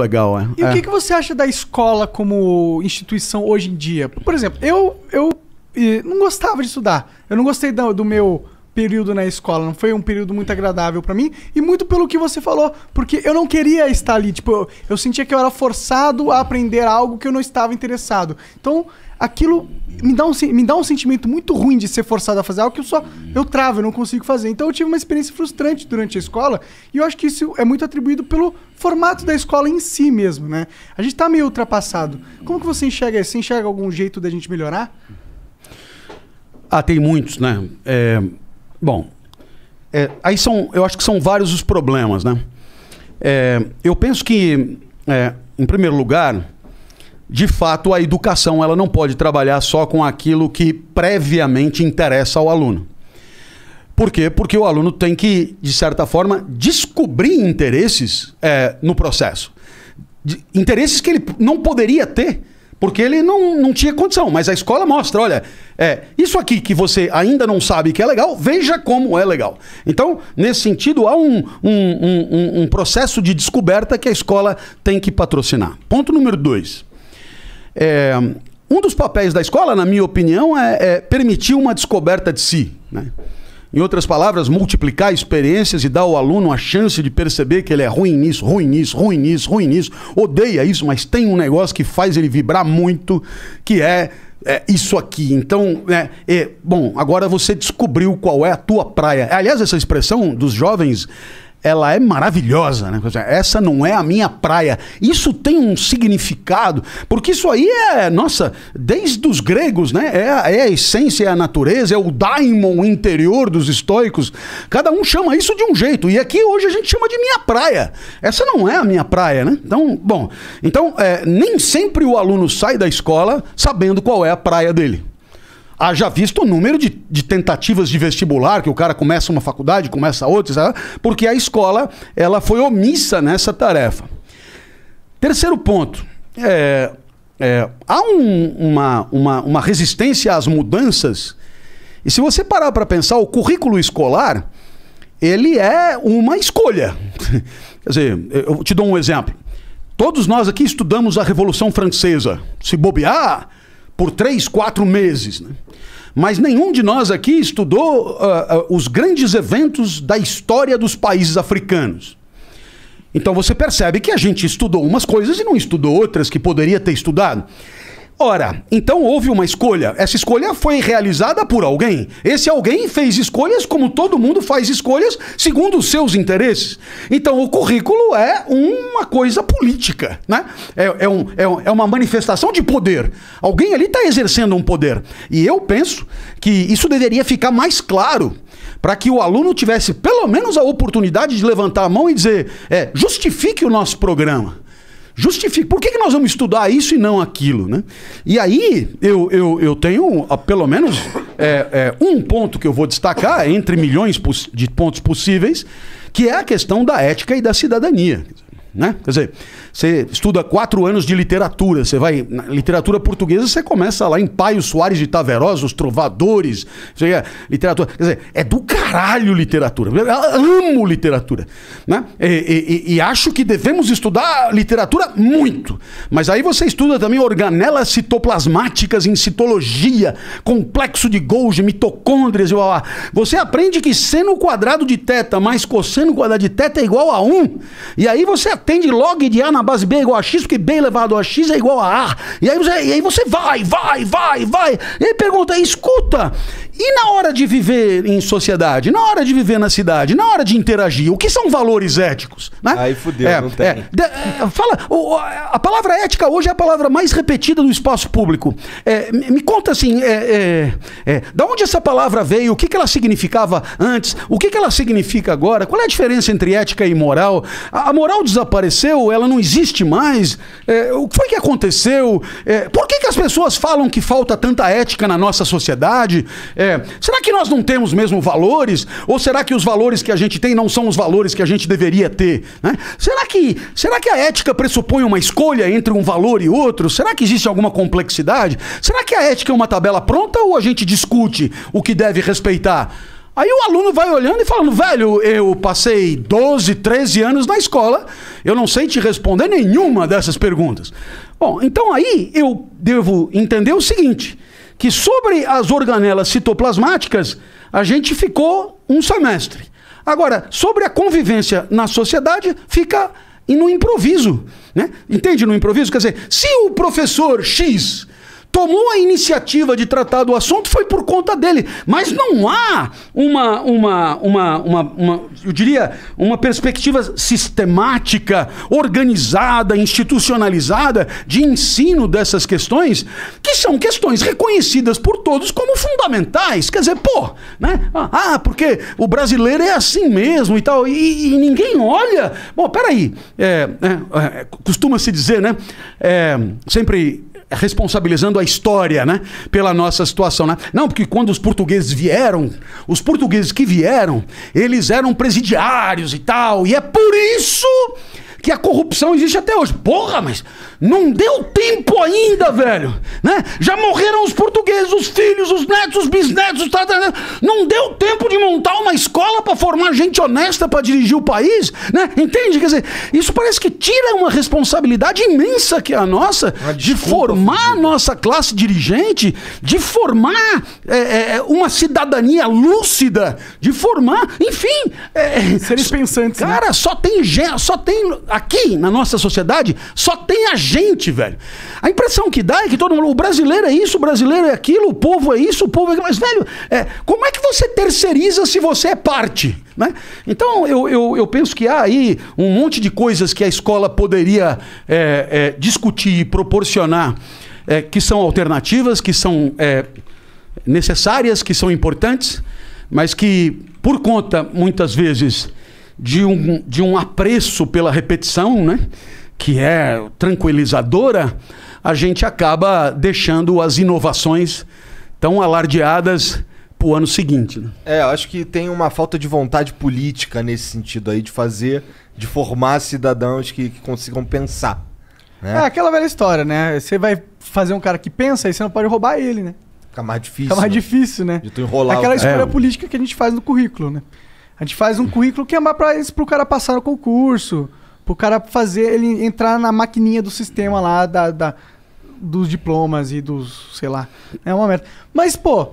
Legal, é. E é. o que, é. que você acha da escola como instituição hoje em dia? Por exemplo, eu, eu eh, não gostava de estudar. Eu não gostei do, do meu período na escola. Não foi um período muito agradável para mim. E muito pelo que você falou, porque eu não queria estar ali. Tipo, eu, eu, sentia que eu era forçado a aprender algo que eu não estava interessado. Então, aquilo me dá um, me dá um sentimento muito ruim de ser forçado a fazer algo que eu só eu travo, eu não consigo fazer. Então, eu tive uma experiência frustrante durante a escola. E eu acho que isso é muito atribuído pelo formato da escola em si mesmo, né? A gente tá meio ultrapassado. Como que você enxerga isso? Você enxerga algum jeito da gente melhorar? Ah, tem muitos, né? É, Bom, é, aí são, eu acho que são vários os problemas, né? É, eu penso que, é, em primeiro lugar, de fato a educação ela não pode trabalhar só com aquilo que previamente interessa ao aluno. Por quê? Porque o aluno tem que, de certa forma, descobrir interesses é, no processo. De, interesses que ele não poderia ter porque ele não, não tinha condição, mas a escola mostra, olha, é, isso aqui que você ainda não sabe que é legal, veja como é legal. Então, nesse sentido, há um, um, um, um processo de descoberta que a escola tem que patrocinar. Ponto número dois. É, um dos papéis da escola, na minha opinião, é, é permitir uma descoberta de si. Né? Em outras palavras, multiplicar experiências e dar ao aluno a chance de perceber que ele é ruim nisso, ruim nisso, ruim nisso, ruim nisso. Odeia isso, mas tem um negócio que faz ele vibrar muito, que é, é isso aqui. Então, é, é, bom, agora você descobriu qual é a tua praia. Aliás, essa expressão dos jovens ela é maravilhosa, né? Essa não é a minha praia. Isso tem um significado, porque isso aí é, nossa, desde os gregos, né? É, a, é a essência, é a natureza, é o daimon interior dos estoicos. Cada um chama isso de um jeito. E aqui hoje a gente chama de minha praia. Essa não é a minha praia, né? Então, bom, então é, nem sempre o aluno sai da escola sabendo qual é a praia dele. Haja visto o número de, de tentativas de vestibular, que o cara começa uma faculdade, começa outra, sabe? porque a escola ela foi omissa nessa tarefa. Terceiro ponto. É, é, há um, uma, uma, uma, resistência às mudanças. E se você parar para pensar, o currículo escolar ele é uma escolha. Quer dizer, eu te dou um exemplo. Todos nós aqui estudamos a Revolução Francesa. Se bobear, por três, quatro meses. Né? Mas nenhum de nós aqui estudou uh, uh, os grandes eventos da história dos países africanos. Então você percebe que a gente estudou umas coisas e não estudou outras que poderia ter estudado. Ora, então houve uma escolha. Essa escolha foi realizada por alguém. Esse alguém fez escolhas como todo mundo faz escolhas segundo os seus interesses. Então o currículo é uma coisa política, né? É, é, um, é, um, é uma manifestação de poder. Alguém ali está exercendo um poder. E eu penso que isso deveria ficar mais claro para que o aluno tivesse pelo menos a oportunidade de levantar a mão e dizer: é, justifique o nosso programa. Justifique. Por que, que nós vamos estudar isso e não aquilo? Né? E aí eu, eu, eu tenho a, ah, pelo menos é, é, um ponto que eu vou destacar, entre milhões de pontos possíveis, que é a questão da ética e da cidadania né? Quer dizer, você estuda quatro anos de literatura, você vai. literatura portuguesa, você começa lá em Paio Soares de Taveros os Trovadores, é literatura. Quer dizer, é do caralho literatura. Eu amo literatura. Né? E, e, e acho que devemos estudar literatura muito. Mas aí você estuda também organelas citoplasmáticas em citologia, complexo de Golgi, mitocôndrias e blá, blá. Você aprende que seno quadrado de teta mais cosseno quadrado de teta é igual a 1. E aí você atende log de A na base B é igual a X, porque B elevado a X é igual a A. E aí você, e aí você vai, vai, vai, vai. E aí pergunta, escuta, e na hora de viver em sociedade, na hora de viver na cidade, na hora de interagir, o que são valores éticos? Né? Aí fudeu, é, não tem. É, de, é, fala, o, a palavra ética hoje é a palavra mais repetida no espaço público. É, me conta assim, é, da onde essa palavra veio, o que, que ela significava antes, o que, que ela significa agora, qual é a diferença entre ética e moral? A, a moral desapareceu, ela não existe mais. o que foi que aconteceu? por que, que as pessoas falam que falta tanta ética na nossa sociedade? É, é, será que nós não temos mesmo valores? Ou será que os valores que a gente tem não são os valores que a gente deveria ter? Né? Será, que, será que a ética pressupõe uma escolha entre um valor e outro? Será que existe alguma complexidade? Será que a ética é uma tabela pronta ou a gente discute o que deve respeitar? Aí o aluno vai olhando e falando, velho, eu passei 12, 13 anos na escola, eu não sei te responder nenhuma dessas perguntas. Bom, então aí eu devo entender o seguinte que sobre as organelas citoplasmáticas a gente ficou um semestre. Agora, sobre a convivência na sociedade, fica no improviso. Né? Entende no improviso? Quer dizer, se o professor X tomou a iniciativa de tratar do assunto foi por conta dele. Mas não há uma, uma, uma, uma, uma eu diria, uma perspectiva sistemática, organizada, institucionalizada de ensino dessas questões, que são questões reconhecidas por todos como fundamentais. Quer dizer, pô, né? Ah, porque o brasileiro é assim mesmo e tal, e, e ninguém olha. Bom, peraí, é, é, é costuma-se dizer, né? É, sempre responsabilizando a história, né? Pela nossa situação, né? Não, porque quando os portugueses vieram, os portugueses que vieram, eles eram presidiários e tal, e é por isso que a corrupção existe até hoje. Porra, mas não deu tempo ainda, velho. Né? Já morreram os portugueses, os filhos, os netos, os bisnetos. Tá, tá, tá. Não deu tempo de montar uma escola para formar gente honesta para dirigir o país. Né? Entende? Quer dizer, isso parece que tira uma responsabilidade imensa que é a nossa ah, de formar a nossa classe dirigente, de formar é, é, é, uma cidadania lúcida, de formar, enfim. É, é Seres pensantes. Né? Cara, né? só tem só tem aqui na nossa sociedade só tem a gente, velho. A impressão que dá é que todo mundo. O brasileiro é isso, o brasileiro é aquilo, o povo é isso, o povo é aquilo. Mas, velho, é, como é que você terceiriza se você é parte? Né? Então, eu, eu, eu penso que há aí um monte de coisas que a escola poderia é, é, discutir e proporcionar é, que são alternativas, que são é, necessárias, que são importantes, mas que, por conta, muitas vezes de um, de um apreço pela repetição, né? que é tranquilizadora, a gente acaba deixando as inovações tão alardeadas para o ano seguinte. Né? É, É, acho que tem uma falta de vontade política nesse sentido aí, de fazer, de formar cidadãos que, que consigam pensar. Né? É aquela velha história, né? Você vai fazer um cara que pensa e você não pode roubar ele, né? Fica mais difícil. Fica mais né? difícil, né? De tu enrolar. Aquela escolha é. política que a gente faz no currículo, né? A gente faz um currículo que é mais para o cara passar o concurso, para o cara fazer ele entrar na maquininha do sistema lá da, da, dos diplomas e dos, sei lá, é uma merda. Mas, pô,